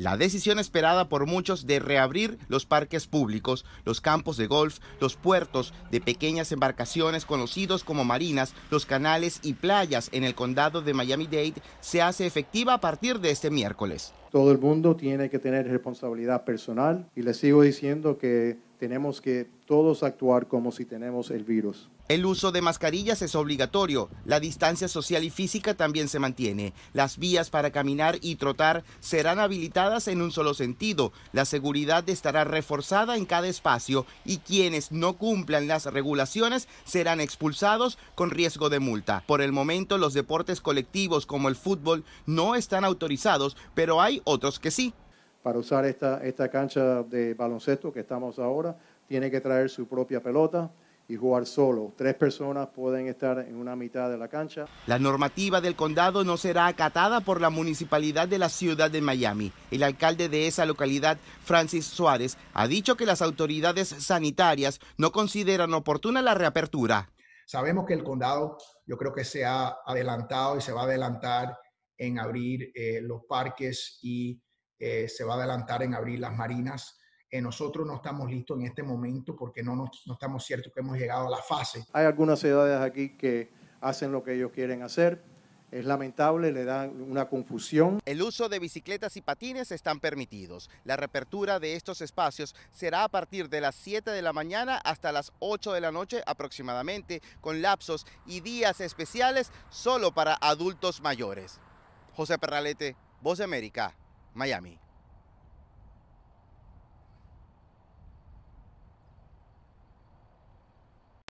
la decisión esperada por muchos de reabrir los parques públicos, los campos de golf, los puertos de pequeñas embarcaciones conocidos como marinas, los canales y playas en el condado de Miami-Dade se hace efectiva a partir de este miércoles. Todo el mundo tiene que tener responsabilidad personal y les sigo diciendo que tenemos que todos actuar como si tenemos el virus. El uso de mascarillas es obligatorio, la distancia social y física también se mantiene, las vías para caminar y trotar serán habilitadas en un solo sentido, la seguridad estará reforzada en cada espacio y quienes no cumplan las regulaciones serán expulsados con riesgo de multa. Por el momento los deportes colectivos como el fútbol no están autorizados, pero hay otros que sí. Para usar esta, esta cancha de baloncesto que estamos ahora, tiene que traer su propia pelota y jugar solo. Tres personas pueden estar en una mitad de la cancha. La normativa del condado no será acatada por la municipalidad de la ciudad de Miami. El alcalde de esa localidad, Francis Suárez, ha dicho que las autoridades sanitarias no consideran oportuna la reapertura. Sabemos que el condado yo creo que se ha adelantado y se va a adelantar en abrir eh, los parques y eh, se va a adelantar en abrir las marinas. Eh, nosotros no estamos listos en este momento porque no, no estamos ciertos que hemos llegado a la fase. Hay algunas ciudades aquí que hacen lo que ellos quieren hacer, es lamentable, le dan una confusión. El uso de bicicletas y patines están permitidos. La reapertura de estos espacios será a partir de las 7 de la mañana hasta las 8 de la noche aproximadamente, con lapsos y días especiales solo para adultos mayores. José Perralete, Voz América, Miami.